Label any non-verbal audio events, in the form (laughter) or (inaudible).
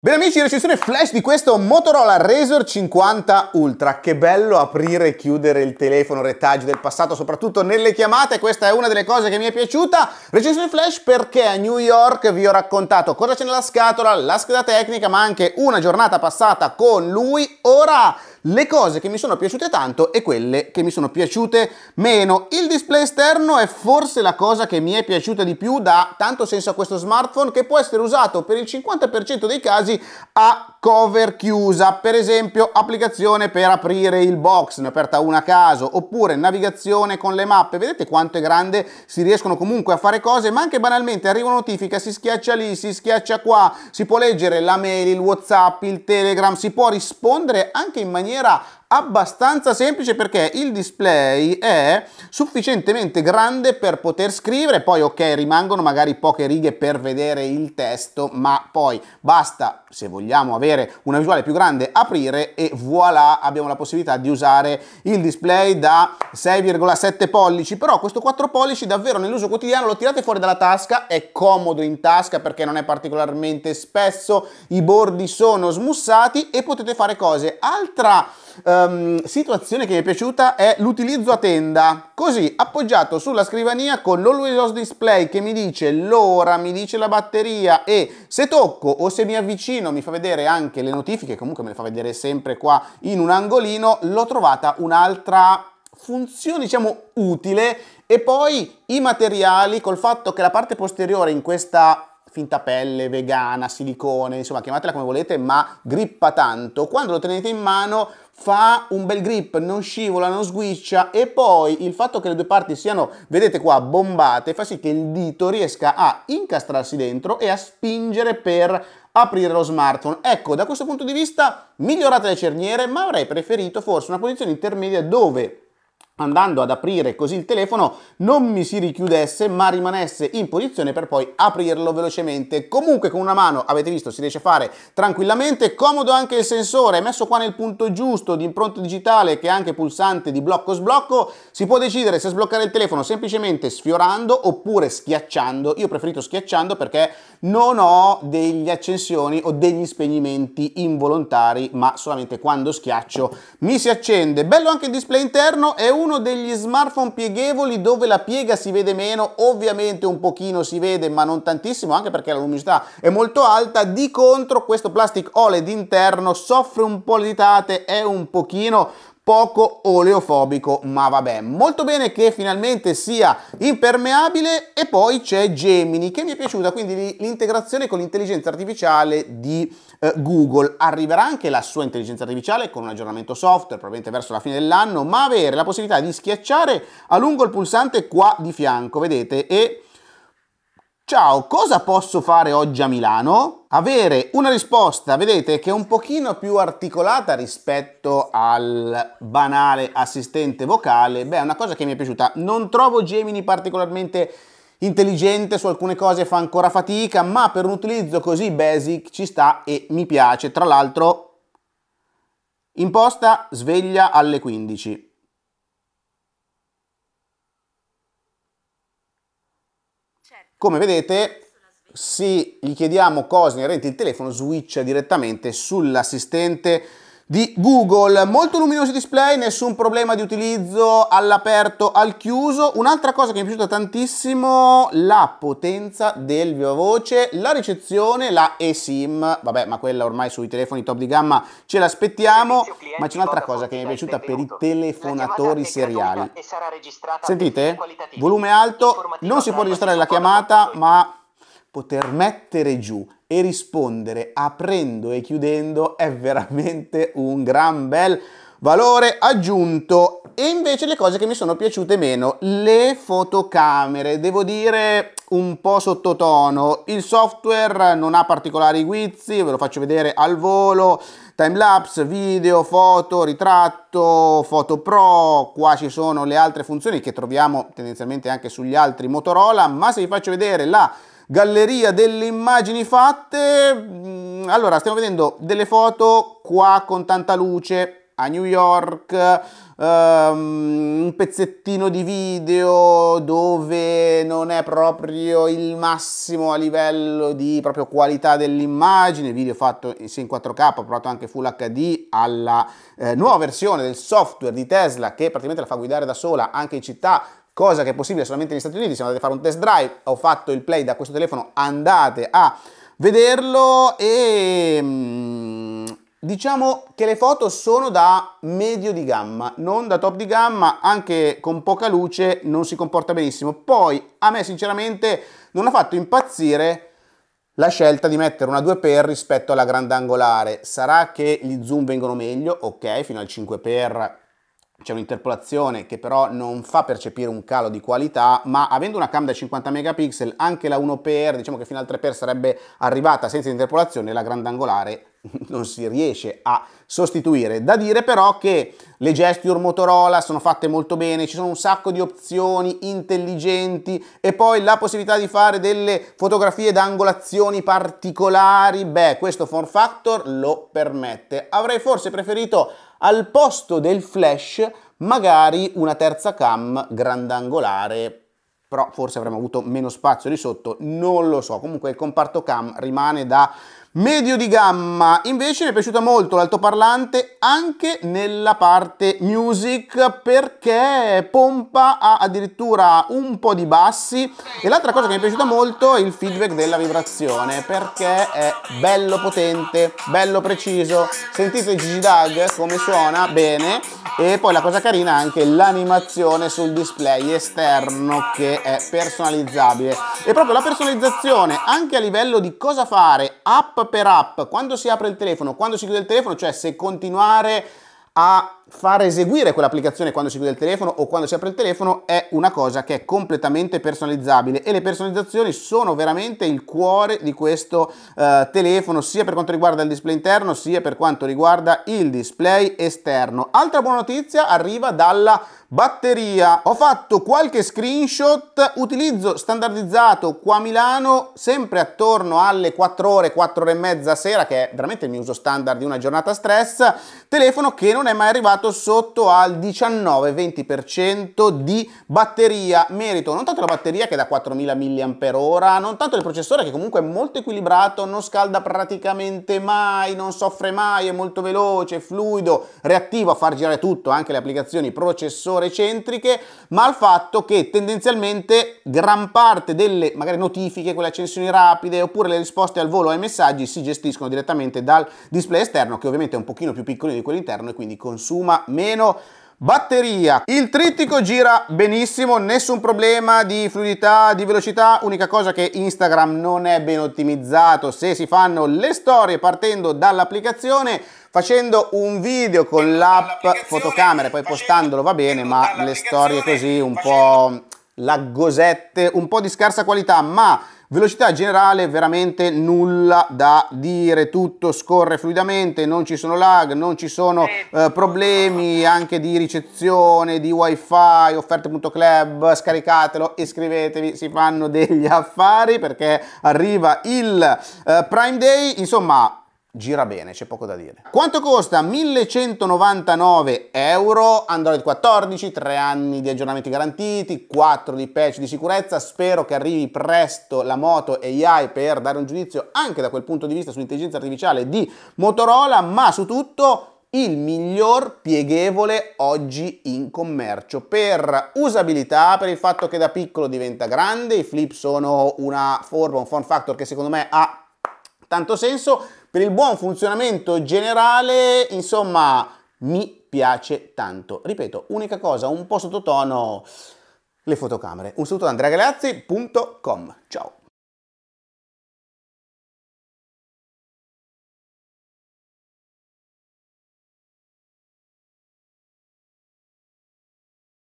Bene amici, recensione flash di questo Motorola Razor 50 Ultra. Che bello aprire e chiudere il telefono, retaggio del passato, soprattutto nelle chiamate. Questa è una delle cose che mi è piaciuta. Recensione flash perché a New York vi ho raccontato cosa c'è nella scatola, la scheda tecnica, ma anche una giornata passata con lui. Ora le cose che mi sono piaciute tanto e quelle che mi sono piaciute meno. Il display esterno è forse la cosa che mi è piaciuta di più, da tanto senso a questo smartphone che può essere usato per il 50% dei casi a cover chiusa, per esempio applicazione per aprire il box, ne aperta una a caso, oppure navigazione con le mappe, vedete quanto è grande, si riescono comunque a fare cose, ma anche banalmente arriva una notifica, si schiaccia lì, si schiaccia qua, si può leggere la mail, il whatsapp, il telegram, si può rispondere anche in maniera abbastanza semplice perché il display è sufficientemente grande per poter scrivere, poi ok rimangono magari poche righe per vedere il testo, ma poi basta se vogliamo avere una visuale più grande aprire e voilà abbiamo la possibilità di usare il display da 6,7 pollici, però questo 4 pollici davvero nell'uso quotidiano lo tirate fuori dalla tasca, è comodo in tasca perché non è particolarmente spesso, i bordi sono smussati e potete fare cose. Altra um, situazione che mi è piaciuta è l'utilizzo a tenda, così appoggiato sulla scrivania con l'always on display che mi dice l'ora, mi dice la batteria e se tocco o se mi avvicino mi fa vedere anche le notifiche, comunque me le fa vedere sempre qua in un angolino, l'ho trovata un'altra funzione diciamo utile e poi i materiali col fatto che la parte posteriore in questa finta pelle, vegana, silicone, insomma chiamatela come volete, ma grippa tanto. Quando lo tenete in mano fa un bel grip, non scivola, non sguiccia e poi il fatto che le due parti siano, vedete qua, bombate, fa sì che il dito riesca a incastrarsi dentro e a spingere per aprire lo smartphone. Ecco, da questo punto di vista migliorate le cerniere, ma avrei preferito forse una posizione intermedia dove andando ad aprire così il telefono non mi si richiudesse ma rimanesse in posizione per poi aprirlo velocemente comunque con una mano avete visto si riesce a fare tranquillamente comodo anche il sensore messo qua nel punto giusto di impronta digitale che è anche pulsante di blocco sblocco si può decidere se sbloccare il telefono semplicemente sfiorando oppure schiacciando io ho preferito schiacciando perché non ho degli accensioni o degli spegnimenti involontari, ma solamente quando schiaccio mi si accende. Bello anche il display interno, è uno degli smartphone pieghevoli dove la piega si vede meno, ovviamente un pochino si vede, ma non tantissimo, anche perché la luminosità è molto alta. Di contro questo plastic OLED interno soffre un po' le ditate, è un pochino poco oleofobico, ma vabbè, molto bene che finalmente sia impermeabile e poi c'è Gemini che mi è piaciuta, quindi l'integrazione con l'intelligenza artificiale di eh, Google. Arriverà anche la sua intelligenza artificiale con un aggiornamento software, probabilmente verso la fine dell'anno, ma avere la possibilità di schiacciare a lungo il pulsante qua di fianco, vedete, e Ciao, cosa posso fare oggi a Milano? Avere una risposta, vedete, che è un pochino più articolata rispetto al banale assistente vocale, beh, è una cosa che mi è piaciuta. Non trovo Gemini particolarmente intelligente, su alcune cose fa ancora fatica, ma per un utilizzo così basic ci sta e mi piace. Tra l'altro, imposta sveglia alle 15. Come vedete, se gli chiediamo cose inerenti il telefono, switch direttamente sull'assistente di Google. Molto luminoso display, nessun problema di utilizzo all'aperto, al chiuso. Un'altra cosa che mi è piaciuta tantissimo, la potenza del viva voce, la ricezione, la eSIM. Vabbè, ma quella ormai sui telefoni top di gamma ce l'aspettiamo. Ma c'è un'altra cosa che mi è piaciuta per i telefonatori seriali. Sentite? Volume alto, non si può registrare la chiamata, ma poter mettere giù e rispondere aprendo e chiudendo è veramente un gran bel valore aggiunto. E invece le cose che mi sono piaciute meno, le fotocamere, devo dire un po' sottotono, il software non ha particolari guizzi, ve lo faccio vedere al volo, timelapse, video, foto, ritratto, foto pro, qua ci sono le altre funzioni che troviamo tendenzialmente anche sugli altri Motorola, ma se vi faccio vedere la galleria delle immagini fatte, mm, allora stiamo vedendo delle foto qua con tanta luce, a New York, um, un pezzettino di video dove non è proprio il massimo a livello di qualità dell'immagine, video fatto sia in 4K, ho provato anche Full HD alla eh, nuova versione del software di Tesla che praticamente la fa guidare da sola anche in città cosa che è possibile solamente negli Stati Uniti, se andate a fare un test drive, ho fatto il play da questo telefono, andate a vederlo e mm, diciamo che le foto sono da medio di gamma, non da top di gamma, anche con poca luce non si comporta benissimo. Poi a me sinceramente non ha fatto impazzire la scelta di mettere una 2x rispetto alla grandangolare. Sarà che gli zoom vengono meglio, ok, fino al 5x c'è un'interpolazione che però non fa percepire un calo di qualità, ma avendo una cam da 50 megapixel, anche la 1x, diciamo che fino al 3x sarebbe arrivata senza interpolazione, la grandangolare (laughs) non si riesce a sostituire. Da dire però che le gesture Motorola sono fatte molto bene, ci sono un sacco di opzioni intelligenti e poi la possibilità di fare delle fotografie da angolazioni particolari, beh questo form factor lo permette. Avrei forse preferito al posto del flash magari una terza cam grandangolare però forse avremmo avuto meno spazio lì sotto, non lo so. Comunque il comparto cam rimane da Medio di gamma, invece mi è piaciuta molto l'altoparlante anche nella parte music perché pompa ha addirittura un po' di bassi e l'altra cosa che mi è piaciuta molto è il feedback della vibrazione perché è bello potente, bello preciso. Sentite Gigi Dag come suona bene e poi la cosa carina è anche l'animazione sul display esterno che è personalizzabile e proprio la personalizzazione anche a livello di cosa fare app per app, quando si apre il telefono, quando si chiude il telefono, cioè se continuare a far eseguire quell'applicazione quando si chiude il telefono o quando si apre il telefono è una cosa che è completamente personalizzabile e le personalizzazioni sono veramente il cuore di questo eh, telefono sia per quanto riguarda il display interno sia per quanto riguarda il display esterno. Altra buona notizia arriva dalla batteria. Ho fatto qualche screenshot, utilizzo standardizzato qua a Milano sempre attorno alle 4 ore, 4 ore e mezza sera che è veramente il mio uso standard di una giornata stress, telefono che non è mai arrivato tornato sotto al 19-20% di batteria merito non tanto la batteria che è da 4000 mAh non tanto il processore che comunque è molto equilibrato non scalda praticamente mai non soffre mai è molto veloce fluido reattivo a far girare tutto anche le applicazioni processore centriche ma al fatto che tendenzialmente gran parte delle magari notifiche quelle accensioni rapide oppure le risposte al volo ai messaggi si gestiscono direttamente dal display esterno che ovviamente è un pochino più piccolo di quello interno e quindi consuma consuma meno batteria. Il trittico gira benissimo, nessun problema di fluidità, di velocità, unica cosa che Instagram non è ben ottimizzato se si fanno le storie partendo dall'applicazione facendo un video con l'app fotocamera e poi postandolo va bene ma le storie così un po' laggosette, un po' di scarsa qualità ma Velocità generale veramente nulla da dire, tutto scorre fluidamente, non ci sono lag, non ci sono eh, eh problemi anche di ricezione, di wifi, offerte.club, scaricatelo, iscrivetevi, si fanno degli (laughs) affari perché arriva il eh, Prime Day, insomma gira bene, c'è poco da dire. Quanto costa? 1199 euro, Android 14, 3 anni di aggiornamenti garantiti, 4 di patch di sicurezza, spero che arrivi presto la moto AI per dare un giudizio anche da quel punto di vista sull'intelligenza artificiale di Motorola, ma su tutto il miglior pieghevole oggi in commercio per usabilità, per il fatto che da piccolo diventa grande, i flip sono una forma, un form factor che secondo me ha tanto senso per il buon funzionamento generale, insomma, mi piace tanto. Ripeto, unica cosa, un po' sottotono, le fotocamere. Un saluto da AndreaGalazzi.com. Ciao!